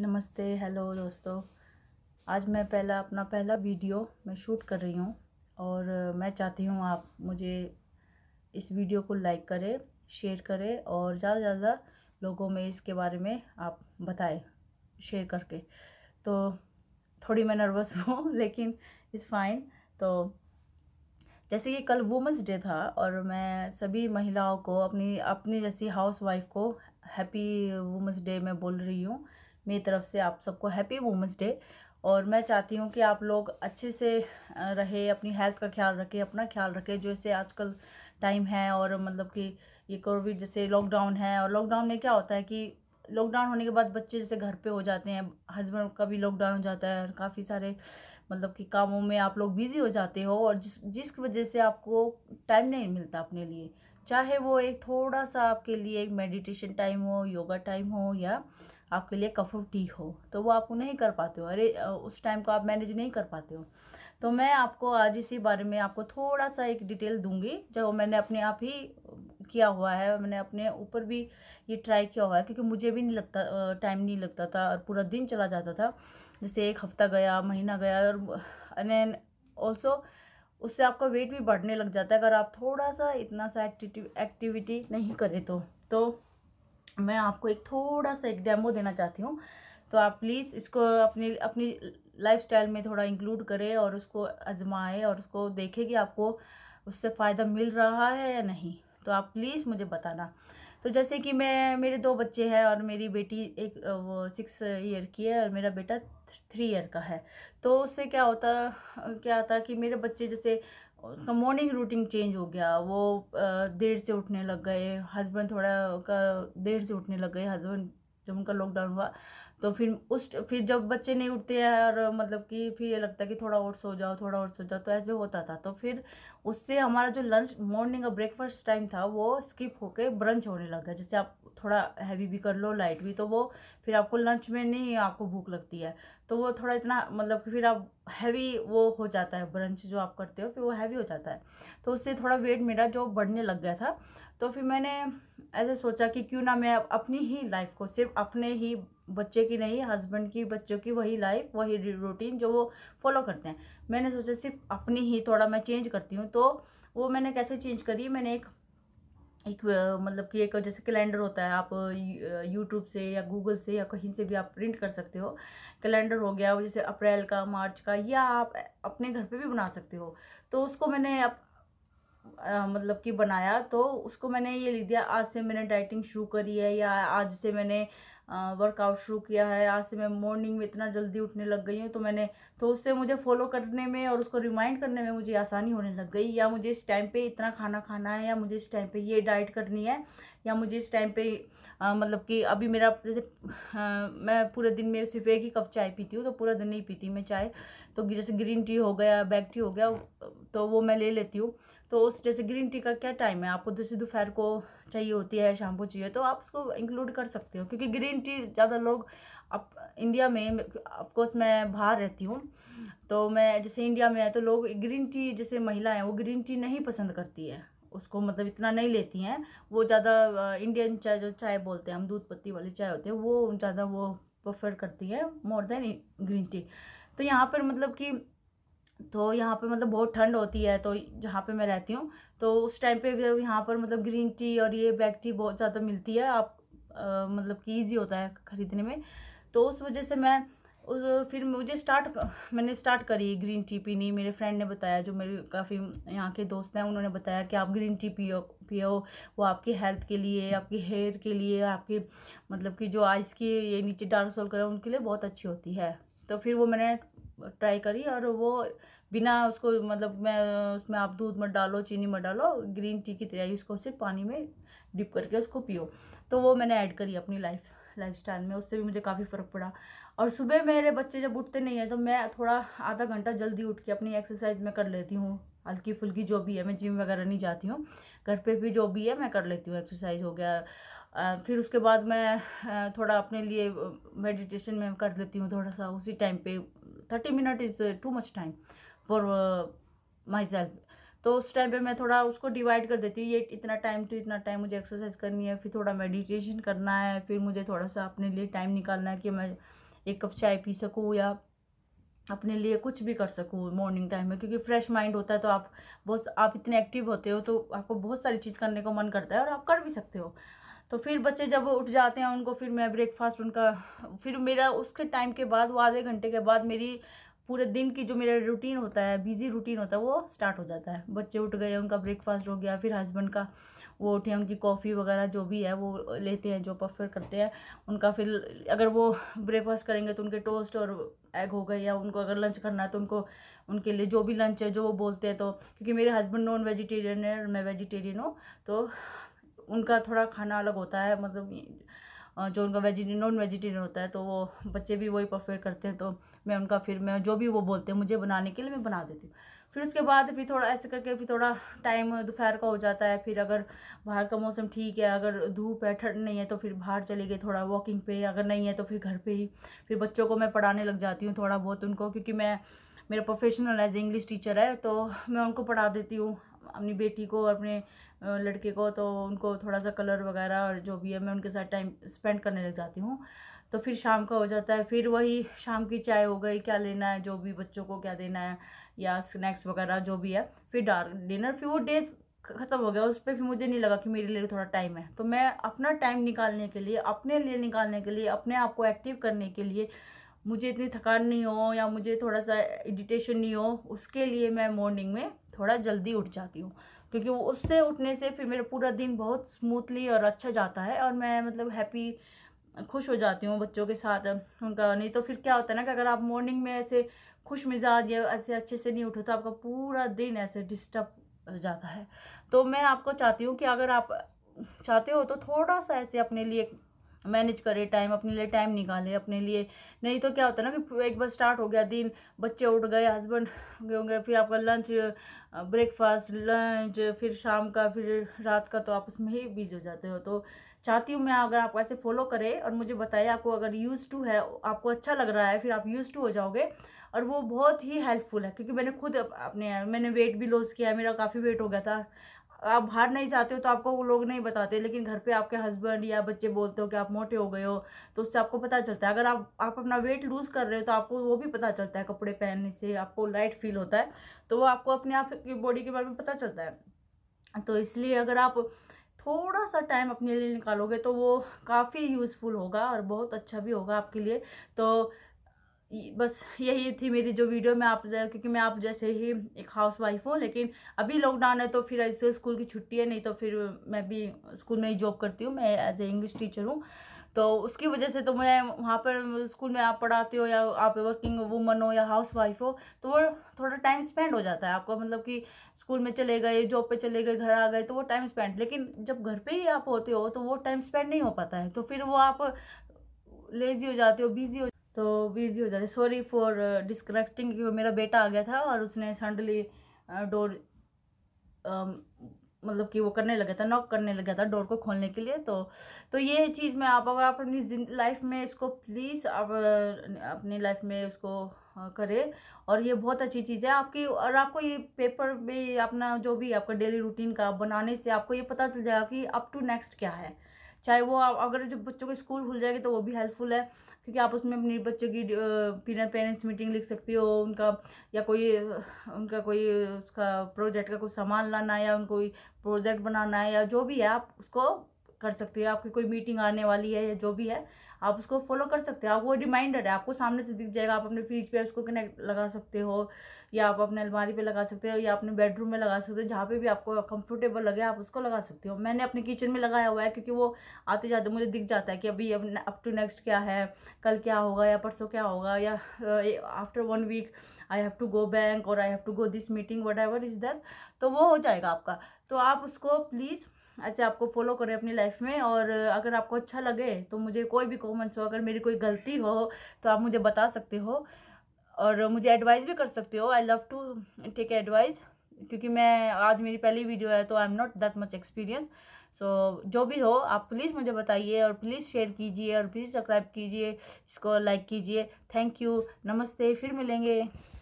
नमस्ते हेलो दोस्तों आज मैं पहला अपना पहला वीडियो मैं शूट कर रही हूँ और मैं चाहती हूँ आप मुझे इस वीडियो को लाइक करें शेयर करें और ज़्यादा से ज़्यादा लोगों में इसके बारे में आप बताएं शेयर करके तो थोड़ी मैं नर्वस हूँ लेकिन इज़ फाइन तो जैसे कि कल वुमेंस डे था और मैं सभी महिलाओं को अपनी अपनी जैसी हाउस वाइफ को हैप्पी वुमेंस डे में बोल रही हूँ मेरी तरफ से आप सबको हैप्पी वुमेंस डे और मैं चाहती हूँ कि आप लोग अच्छे से रहे अपनी हेल्थ का ख्याल रखें अपना ख्याल रखें जो जैसे आजकल टाइम है और मतलब कि ये कोविड जैसे लॉकडाउन है और लॉकडाउन में क्या होता है कि लॉकडाउन होने के बाद बच्चे जैसे घर पे हो जाते हैं हस्बैंड का भी लॉकडाउन हो जाता है और काफ़ी सारे मतलब कि कामों में आप लोग बिज़ी हो जाते हो और जिस जिस वजह से आपको टाइम नहीं मिलता अपने लिए चाहे वो एक थोड़ा सा आपके लिए एक मेडिटेशन टाइम हो योगा टाइम हो या आपके लिए कप ऑफ टी हो तो वो आप नहीं कर पाते हो अरे उस टाइम को आप मैनेज नहीं कर पाते हो तो मैं आपको आज इसी बारे में आपको थोड़ा सा एक डिटेल दूंगी जो मैंने अपने आप ही किया हुआ है मैंने अपने ऊपर भी ये ट्राई किया हुआ है क्योंकि मुझे भी नहीं लगता टाइम नहीं लगता था और पूरा दिन चला जाता था जैसे एक हफ्ता गया महीना गया और एन ऑल्सो उससे आपका वेट भी बढ़ने लग जाता है अगर आप थोड़ा सा इतना सा एक्टिविटी नहीं करें तो तो मैं आपको एक थोड़ा सा एक डेमो देना चाहती हूँ तो आप प्लीज़ इसको अपनी अपनी लाइफस्टाइल में थोड़ा इंक्लूड करें और उसको आजमाएं और उसको देखें कि आपको उससे फ़ायदा मिल रहा है या नहीं तो आप प्लीज़ मुझे बताना तो जैसे कि मैं मेरे दो बच्चे हैं और मेरी बेटी एक वो सिक्स ईयर की है और मेरा बेटा थ्री ईयर का है तो उससे क्या होता क्या आता कि मेरे बच्चे जैसे उसका मॉर्निंग रूटीन चेंज हो गया वो देर से उठने लग गए हस्बैंड थोड़ा का देर से उठने लग गए हस्बैंड जब उनका लॉकडाउन हुआ तो फिर उस फिर जब बच्चे नहीं उठते हैं और मतलब कि फिर ये लगता है कि थोड़ा और सो जाओ थोड़ा और सो जाओ तो ऐसे होता था तो फिर उससे हमारा जो लंच मॉर्निंग और ब्रेकफास्ट टाइम था वो स्किप होके ब्रंच होने लग गया जैसे आप थोड़ा हैवी भी कर लो लाइट भी तो वो फिर आपको लंच में नहीं आपको भूख लगती है तो वो थोड़ा इतना मतलब कि फिर आप हैवी वो हो जाता है ब्रंच जो आप करते हो फिर वो हैवी हो जाता है तो उससे थोड़ा वेट मेरा जो बढ़ने लग गया था तो फिर मैंने ऐसे सोचा कि क्यों ना मैं अपनी ही लाइफ को सिर्फ अपने ही बच्चे की नहीं हस्बैंड की बच्चों की वही लाइफ वही रूटीन जो वो फॉलो करते हैं मैंने सोचा सिर्फ अपनी ही थोड़ा मैं चेंज करती हूँ तो वो मैंने कैसे चेंज करी मैंने एक एक मतलब कि एक जैसे कैलेंडर होता है आप यूट्यूब से या गूगल से या कहीं से भी आप प्रिंट कर सकते हो कैलेंडर हो गया जैसे अप्रैल का मार्च का या आप अपने घर पे भी बना सकते हो तो उसको मैंने अप, आ, मतलब कि बनाया तो उसको मैंने ये लिख दिया आज से मैंने डाइटिंग शुरू करी है या आज से मैंने वर्कआउट शुरू किया है आज से मैं मॉर्निंग में इतना जल्दी उठने लग गई हूँ तो मैंने तो उससे मुझे फॉलो करने में और उसको रिमाइंड करने में मुझे आसानी होने लग गई या मुझे इस टाइम पर इतना खाना खाना है या मुझे इस टाइम पर ये डाइट करनी है या मुझे इस टाइम पे आ, मतलब कि अभी मेरा जैसे आ, मैं पूरे दिन में सिर्फ एक ही कप चाय पीती हूँ तो पूरा दिन नहीं पीती मैं चाय तो जैसे ग्रीन टी हो गया बैक टी हो गया तो वो मैं ले लेती हूँ तो उस जैसे ग्रीन टी का क्या टाइम है आपको तो जैसे दोपहर को चाहिए होती है शाम को चाहिए तो आप उसको इंक्लूड कर सकते हो क्योंकि ग्रीन टी ज़्यादा लोग अब इंडिया में ऑफकोर्स मैं बाहर रहती हूँ तो मैं जैसे इंडिया में है तो लोग ग्रीन टी जैसे महिलाएँ वो ग्रीन टी नहीं पसंद करती है उसको मतलब इतना नहीं लेती हैं वो ज़्यादा इंडियन चाय जो चाय बोलते हैं हम दूध पत्ती वाली चाय होती है वो ज़्यादा वो प्रेफर करती है मोर देन ग्रीन टी तो यहाँ पर मतलब कि तो यहाँ पर मतलब बहुत ठंड होती है तो जहाँ पे मैं रहती हूँ तो उस टाइम पे भी यहाँ पर मतलब ग्रीन टी और ये ब्लैक टी बहुत ज़्यादा मिलती है आप आ, मतलब कि ईजी होता है ख़रीदने में तो उस वजह से मैं उस फिर मुझे स्टार्ट मैंने स्टार्ट करी ग्रीन टी पीनी मेरे फ्रेंड ने बताया जो मेरे काफ़ी यहाँ के दोस्त हैं उन्होंने बताया कि आप ग्रीन टी पियो पियो वो आपकी हेल्थ के लिए आपके हेयर के लिए आपके मतलब कि जो आइस की ये नीचे डार्क सोल करें उनके लिए बहुत अच्छी होती है तो फिर वो मैंने ट्राई करी और वो बिना उसको मतलब मैं उसमें आप दूध मत डालो चीनी मत डालो ग्रीन टी की तैयारी उसको सिर्फ पानी में डिप करके उसको पियो तो वो मैंने ऐड करी अपनी लाइफ लाइफ स्टाइल में उससे भी मुझे काफ़ी फ़र्क पड़ा और सुबह मेरे बच्चे जब उठते नहीं हैं तो मैं थोड़ा आधा घंटा जल्दी उठ के अपनी एक्सरसाइज में कर लेती हूँ हल्की फुल्की जो भी है मैं जिम वगैरह नहीं जाती हूँ घर पे भी जो भी है मैं कर लेती हूँ एक्सरसाइज हो गया फिर उसके बाद मैं थोड़ा अपने लिए मेडिटेशन में कर लेती हूँ थोड़ा सा उसी टाइम पे thirty minute is too much time for myself तो उस टाइम पे मैं थोड़ा उसको डिवाइड कर देती हूँ ये इतना टाइम तो इतना टाइम मुझे एक्सरसाइज करनी है फिर थोड़ा मेडिटेशन करना है फिर मुझे थोड़ा सा अपने लिए टाइम निकालना है कि मैं एक कप चाय पी सकूँ या अपने लिए कुछ भी कर सकूँ मॉर्निंग टाइम में क्योंकि फ्रेश माइंड होता है तो आप बहुत आप इतने एक्टिव होते हो तो आपको बहुत सारी चीज़ करने को मन करता है और आप कर भी सकते हो तो फिर बच्चे जब उठ जाते हैं उनको फिर मैं ब्रेकफास्ट उनका फिर मेरा उसके टाइम के बाद वो आधे घंटे के बाद मेरी पूरे दिन की जो मेरा रूटीन होता है बिजी रूटीन होता है वो स्टार्ट हो जाता है बच्चे उठ गए उनका ब्रेकफास्ट हो गया फिर हस्बैंड का वो उठे उनकी कॉफ़ी वगैरह जो भी है वो लेते हैं जो प्रफ़र करते हैं उनका फिर अगर वो ब्रेकफास्ट करेंगे तो उनके टोस्ट और एग हो गए या उनको अगर लंच करना है तो उनको उनके लिए जो भी लंच है जो वो बोलते हैं तो क्योंकि मेरे हस्बैंड नॉन वेजिटेरियन है और मैं वेजिटेरियन हूँ तो उनका थोड़ा खाना अलग होता है मतलब जो उनका वेजिटेरियन नॉन वेजिटेरियन होता है तो वो बच्चे भी वही प्रफेयर करते हैं तो मैं उनका फिर मैं जो भी वो बोलते हैं मुझे बनाने के लिए मैं बना देती हूँ फिर उसके बाद फिर थोड़ा ऐसे करके फिर थोड़ा टाइम दोपहर का हो जाता है फिर अगर बाहर का मौसम ठीक है अगर धूप है ठंड नहीं है तो फिर बाहर चले गए थोड़ा वॉकिंग पे अगर नहीं है तो फिर घर पे ही फिर बच्चों को मैं पढ़ाने लग जाती हूँ थोड़ा बहुत उनको क्योंकि मैं मेरा प्रोफेशनल एज इंग्लिश टीचर है तो मैं उनको पढ़ा देती हूँ अपनी बेटी को और अपने लड़के को तो उनको थोड़ा सा कलर वगैरह और जो भी है मैं उनके साथ टाइम स्पेंड करने लग जाती हूँ तो फिर शाम का हो जाता है फिर वही शाम की चाय हो गई क्या लेना है जो भी बच्चों को क्या देना है या स्नैक्स वगैरह जो भी है फिर डार्क डिनर फिर वो डे ख़त्म हो गया उस पर फिर मुझे नहीं लगा कि मेरे लिए थोड़ा टाइम है तो मैं अपना टाइम निकालने के लिए अपने लिए निकालने के लिए अपने आप को एक्टिव करने के लिए मुझे इतनी थकान नहीं हो या मुझे थोड़ा सा इडिटेशन नहीं हो उसके लिए मैं मॉर्निंग में थोड़ा जल्दी उठ जाती हूँ क्योंकि उससे उठने से फिर मेरा पूरा दिन बहुत स्मूथली और अच्छा जाता है और मैं मतलब हैप्पी खुश हो जाती हूँ बच्चों के साथ उनका नहीं तो फिर क्या होता है ना कि अगर आप मॉर्निंग में ऐसे खुश मिजाज या ऐसे अच्छे से नहीं उठो तो आपका पूरा दिन ऐसे डिस्टर्ब हो जाता है तो मैं आपको चाहती हूँ कि अगर आप चाहते हो तो थोड़ा सा ऐसे अपने लिए मैनेज करें टाइम अपने लिए टाइम निकाले अपने लिए नहीं तो क्या होता है ना कि एक बार स्टार्ट हो गया दिन बच्चे उठ गए हस्बैंड गए होंगे फिर आपका लंच ब्रेकफास्ट लंच फिर शाम का फिर रात का तो आप उसमें ही बिजी हो जाते हो तो चाहती हूँ मैं अगर आप ऐसे फॉलो करें और मुझे बताए आपको अगर यूज़ टू है आपको अच्छा लग रहा है फिर आप यूज़ टू हो जाओगे और वो बहुत ही हेल्पफुल है क्योंकि मैंने खुद अपने मैंने वेट भी लॉस किया मेरा काफ़ी वेट हो गया था आप बाहर नहीं जाते हो तो आपको वो लोग नहीं बताते लेकिन घर पे आपके हस्बैंड या बच्चे बोलते हो कि आप मोटे हो गए हो तो उससे आपको पता चलता है अगर आप आप अपना वेट लूज़ कर रहे हो तो आपको वो भी पता चलता है कपड़े पहनने से आपको लाइट फील होता है तो वो आपको अपने आप की बॉडी के बारे में पता चलता है तो इसलिए अगर आप थोड़ा सा टाइम अपने लिए निकालोगे तो वो काफ़ी यूज़फुल होगा और बहुत अच्छा भी होगा आपके लिए तो बस यही थी मेरी जो वीडियो में आप क्योंकि मैं आप जैसे ही एक हाउस वाइफ हूँ लेकिन अभी लॉकडाउन है तो फिर ऐसे स्कूल की छुट्टी है नहीं तो फिर मैं भी स्कूल में ही जॉब करती हूँ मैं एज ए इंग्लिश टीचर हूँ तो उसकी वजह से तो मैं वहाँ पर स्कूल में आप पढ़ाते हो या आप वर्किंग वूमन हो या हाउस वाइफ हो तो वो थोड़ा टाइम स्पेंड हो जाता है आपका मतलब कि स्कूल में चले गए जॉब पे चले गए घर आ गए तो वो टाइम स्पेंड लेकिन जब घर पे ही आप होते हो तो वो टाइम स्पेंड नहीं हो पाता है तो फिर वो आप लेजी हो जाते हो बिजी हो तो बिजी हो जाते सॉरी फॉर डिस्क्रैक्टिंग मेरा बेटा आ गया था और उसने सडनली डोर uh, मतलब कि वो करने लगा था नॉक करने लगा था डोर को खोलने के लिए तो तो ये चीज़ में आप अगर आप अपनी लाइफ में इसको प्लीज़ आप अपनी लाइफ में उसको करें और ये बहुत अच्छी चीज़ है आपकी और आपको ये पेपर में अपना जो भी आपका डेली रूटीन का बनाने से आपको ये पता चल जाएगा कि अप टू नेक्स्ट क्या है चाहे वो अगर जब बच्चों के स्कूल खुल जाएगी तो वो भी हेल्पफुल है क्योंकि आप उसमें अपने बच्चों की पेरेंट्स मीटिंग लिख सकती हो उनका या कोई उनका कोई उसका प्रोजेक्ट का कुछ सामान लाना है या उनको प्रोजेक्ट बनाना है या जो भी है आप उसको कर सकते हो आपकी कोई मीटिंग आने वाली है या जो भी है आप उसको फॉलो कर सकते हो आप वो रिमाइंडर है आपको सामने से दिख जाएगा आप अपने फ्रिज पे उसको कनेक्ट लगा सकते हो या आप अपने अलमारी पे लगा सकते हो या अपने बेडरूम में लगा सकते हो जहाँ पे भी आपको कंफर्टेबल लगे आप उसको लगा सकते हो मैंने अपने किचन में लगाया हुआ है क्योंकि वो आते जाते मुझे दिख जाता है कि अभी अप टू नेक्स्ट क्या है कल क्या होगा या परसों क्या होगा या after one week I have to go bank और I have to go this meeting whatever is that तो वो हो जाएगा आपका तो आप उसको प्लीज़ ऐसे आपको फॉलो करें अपनी लाइफ में और अगर आपको अच्छा लगे तो मुझे कोई भी कॉमेंट्स हो अगर मेरी कोई गलती हो तो आप मुझे बता सकते हो और मुझे एडवाइस भी कर सकते हो I love to take advice क्योंकि मैं आज मेरी पहली वीडियो है तो I am not that much experience so जो भी हो आप प्लीज़ मुझे बताइए और प्लीज़ शेयर कीजिए और प्लीज़ सब्सक्राइब कीजिए इसको लाइक कीजिए थैंक यू नमस्ते फिर मिलेंगे